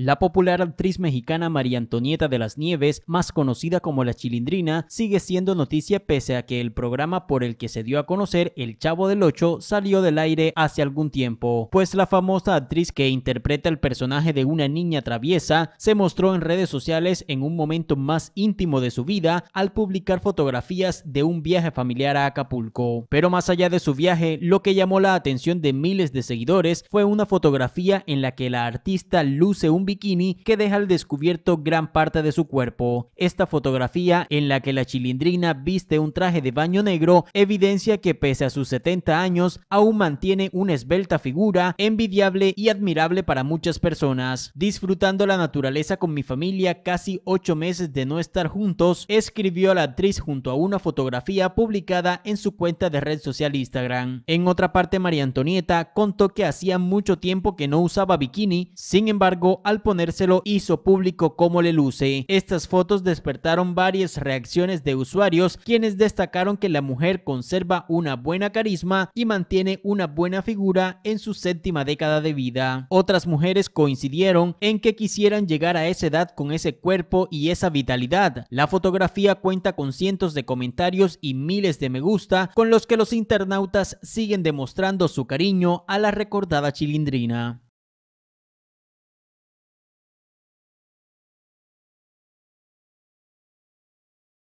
La popular actriz mexicana María Antonieta de las Nieves, más conocida como La Chilindrina, sigue siendo noticia pese a que el programa por el que se dio a conocer El Chavo del Ocho salió del aire hace algún tiempo, pues la famosa actriz que interpreta el personaje de una niña traviesa se mostró en redes sociales en un momento más íntimo de su vida al publicar fotografías de un viaje familiar a Acapulco. Pero más allá de su viaje, lo que llamó la atención de miles de seguidores fue una fotografía en la que la artista luce un bikini que deja al descubierto gran parte de su cuerpo. Esta fotografía, en la que la chilindrina viste un traje de baño negro, evidencia que pese a sus 70 años, aún mantiene una esbelta figura envidiable y admirable para muchas personas. Disfrutando la naturaleza con mi familia casi 8 meses de no estar juntos, escribió la actriz junto a una fotografía publicada en su cuenta de red social Instagram. En otra parte, María Antonieta contó que hacía mucho tiempo que no usaba bikini, sin embargo, al ponérselo hizo público cómo le luce. Estas fotos despertaron varias reacciones de usuarios quienes destacaron que la mujer conserva una buena carisma y mantiene una buena figura en su séptima década de vida. Otras mujeres coincidieron en que quisieran llegar a esa edad con ese cuerpo y esa vitalidad. La fotografía cuenta con cientos de comentarios y miles de me gusta con los que los internautas siguen demostrando su cariño a la recordada chilindrina.